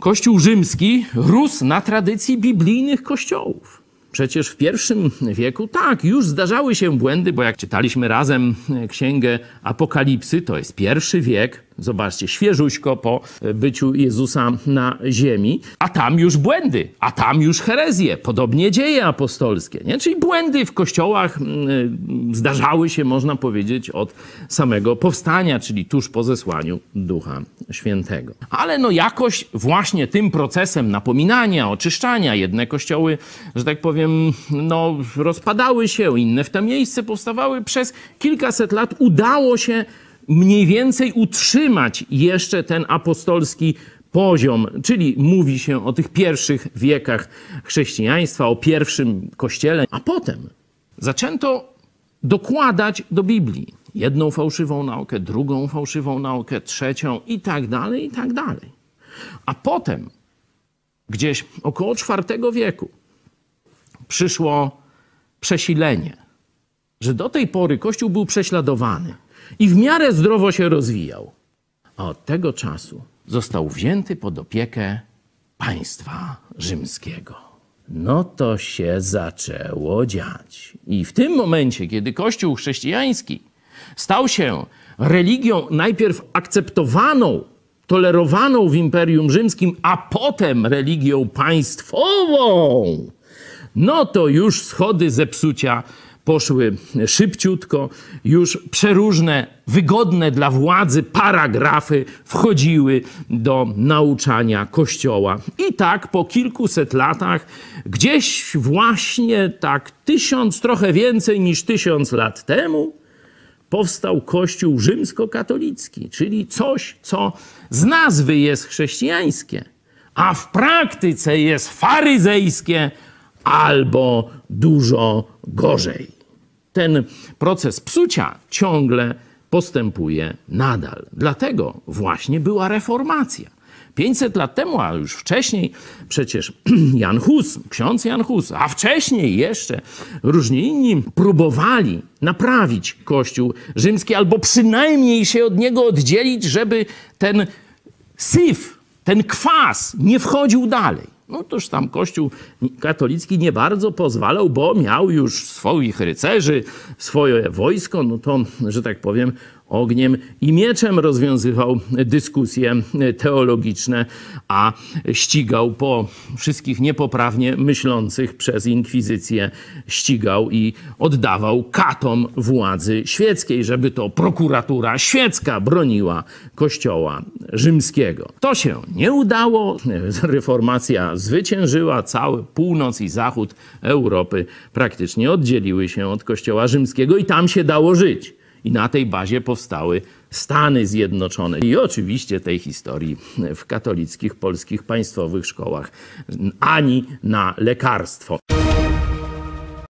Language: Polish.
Kościół rzymski rósł na tradycji biblijnych kościołów. Przecież w pierwszym wieku tak, już zdarzały się błędy, bo jak czytaliśmy razem księgę Apokalipsy, to jest pierwszy wiek, Zobaczcie, świeżuśko po e, byciu Jezusa na ziemi, a tam już błędy, a tam już herezje, podobnie dzieje apostolskie. Nie? Czyli błędy w kościołach mm, e, zdarzały się, można powiedzieć, od samego powstania, czyli tuż po zesłaniu Ducha Świętego. Ale no jakoś właśnie tym procesem napominania, oczyszczania, jedne kościoły, że tak powiem, no rozpadały się, inne w to miejsce powstawały, przez kilkaset lat udało się mniej więcej utrzymać jeszcze ten apostolski poziom, czyli mówi się o tych pierwszych wiekach chrześcijaństwa, o pierwszym kościele, a potem zaczęto dokładać do Biblii jedną fałszywą naukę, drugą fałszywą naukę, trzecią i tak dalej, i tak dalej. A potem, gdzieś około IV wieku, przyszło przesilenie, że do tej pory Kościół był prześladowany – i w miarę zdrowo się rozwijał. A od tego czasu został wzięty pod opiekę państwa rzymskiego. No to się zaczęło dziać. I w tym momencie, kiedy Kościół chrześcijański stał się religią najpierw akceptowaną, tolerowaną w Imperium Rzymskim, a potem religią państwową, no to już schody zepsucia poszły szybciutko, już przeróżne, wygodne dla władzy paragrafy wchodziły do nauczania Kościoła. I tak po kilkuset latach, gdzieś właśnie tak tysiąc, trochę więcej niż tysiąc lat temu, powstał Kościół rzymskokatolicki, czyli coś, co z nazwy jest chrześcijańskie, a w praktyce jest faryzejskie albo dużo gorzej ten proces psucia ciągle postępuje nadal. Dlatego właśnie była reformacja. 500 lat temu, a już wcześniej przecież Jan Hus, ksiądz Jan Hus, a wcześniej jeszcze różni inni próbowali naprawić Kościół rzymski albo przynajmniej się od niego oddzielić, żeby ten syf, ten kwas nie wchodził dalej. No toż tam Kościół katolicki nie bardzo pozwalał, bo miał już swoich rycerzy, swoje wojsko, no to, że tak powiem, ogniem i mieczem rozwiązywał dyskusje teologiczne, a ścigał po wszystkich niepoprawnie myślących przez inkwizycję, ścigał i oddawał katom władzy świeckiej, żeby to prokuratura świecka broniła kościoła rzymskiego. To się nie udało, reformacja zwyciężyła, cały północ i zachód Europy praktycznie oddzieliły się od kościoła rzymskiego i tam się dało żyć. I na tej bazie powstały Stany Zjednoczone. I oczywiście tej historii w katolickich polskich państwowych szkołach ani na lekarstwo.